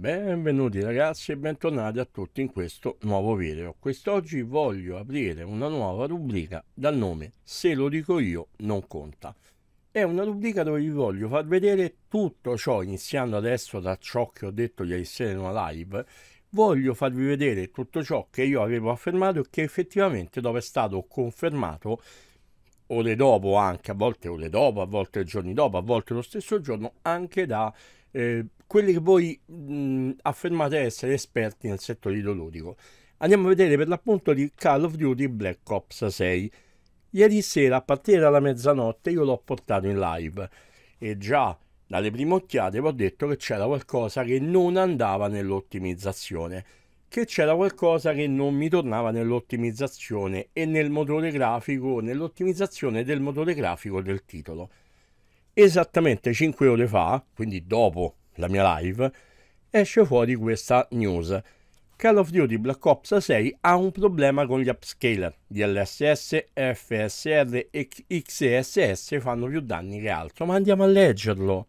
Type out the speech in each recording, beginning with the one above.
Benvenuti ragazzi e bentornati a tutti in questo nuovo video. Quest'oggi voglio aprire una nuova rubrica dal nome Se lo dico io non conta. È una rubrica dove vi voglio far vedere tutto ciò, iniziando adesso da ciò che ho detto ieri sera in una live, voglio farvi vedere tutto ciò che io avevo affermato e che effettivamente dopo è stato confermato ore dopo anche, a volte ore dopo, a volte giorni dopo, a volte lo stesso giorno, anche da eh, quelli che voi mh, affermate essere esperti nel settore videoludico. Andiamo a vedere per l'appunto di Call of Duty Black Ops 6. Ieri sera a partire dalla mezzanotte io l'ho portato in live e già dalle prime occhiate vi ho detto che c'era qualcosa che non andava nell'ottimizzazione, che c'era qualcosa che non mi tornava nell'ottimizzazione e nel motore grafico, nell'ottimizzazione del motore grafico del titolo esattamente 5 ore fa, quindi dopo la mia live, esce fuori questa news. Call of Duty Black Ops 6 ha un problema con gli upscaler. DLSS, FSR e XSS fanno più danni che altro, ma andiamo a leggerlo.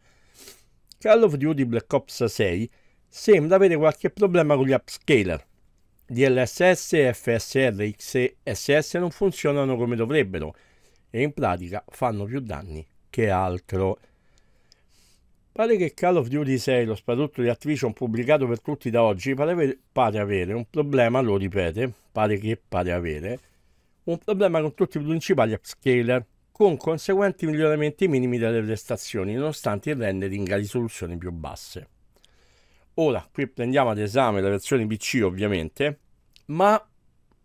Call of Duty Black Ops 6 sembra avere qualche problema con gli upscaler. DLSS, FSR e XSS non funzionano come dovrebbero e in pratica fanno più danni che altro. Pare che Call of Duty 6, lo spadottolo di Activision pubblicato per tutti da oggi, pare, pare avere un problema, lo ripete, pare che pare avere, un problema con tutti i principali upscaler, con conseguenti miglioramenti minimi delle prestazioni, nonostante il rendering a risoluzioni più basse. Ora, qui prendiamo ad esame la versione PC ovviamente, ma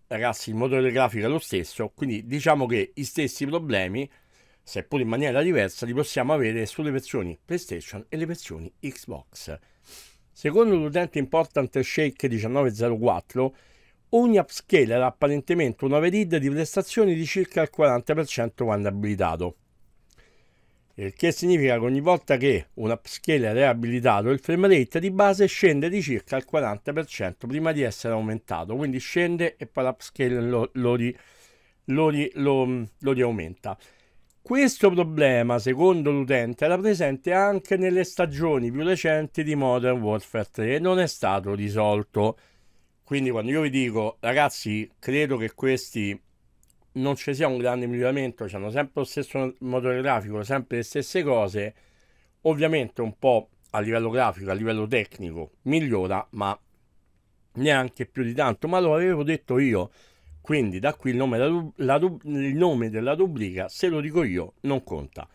ragazzi il motore grafico è lo stesso, quindi diciamo che gli stessi problemi seppur in maniera diversa, li possiamo avere sulle versioni PlayStation e le versioni Xbox. Secondo l'utente Important Shake 1904, ogni upscaler ha apparentemente una verid di prestazioni di circa il 40% quando abilitato. Il che significa che ogni volta che un upscaler è abilitato, il frame rate di base scende di circa il 40% prima di essere aumentato, quindi scende e poi l'upscaler lo, lo, lo, lo riaumenta. Questo problema, secondo l'utente, era presente anche nelle stagioni più recenti di Modern Warfare 3 e non è stato risolto. Quindi quando io vi dico, ragazzi, credo che questi non ci sia un grande miglioramento, hanno sempre lo stesso motore grafico, sempre le stesse cose, ovviamente un po' a livello grafico, a livello tecnico migliora, ma neanche più di tanto, ma lo avevo detto io. Quindi da qui il nome, la, la, il nome della rubrica, se lo dico io, non conta.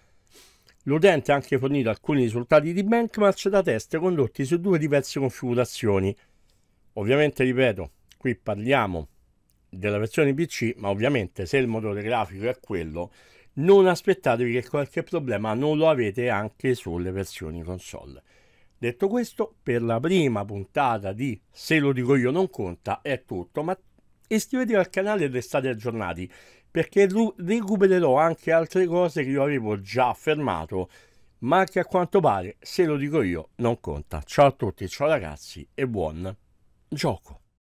L'utente ha anche fornito alcuni risultati di benchmark da test condotti su due diverse configurazioni. Ovviamente, ripeto, qui parliamo della versione PC, ma ovviamente se il motore grafico è quello, non aspettatevi che qualche problema non lo avete anche sulle versioni console. Detto questo, per la prima puntata di Se lo dico io non conta è tutto, ma iscrivetevi al canale e restate aggiornati perché recupererò anche altre cose che io avevo già affermato ma che a quanto pare se lo dico io non conta. Ciao a tutti, ciao ragazzi e buon gioco!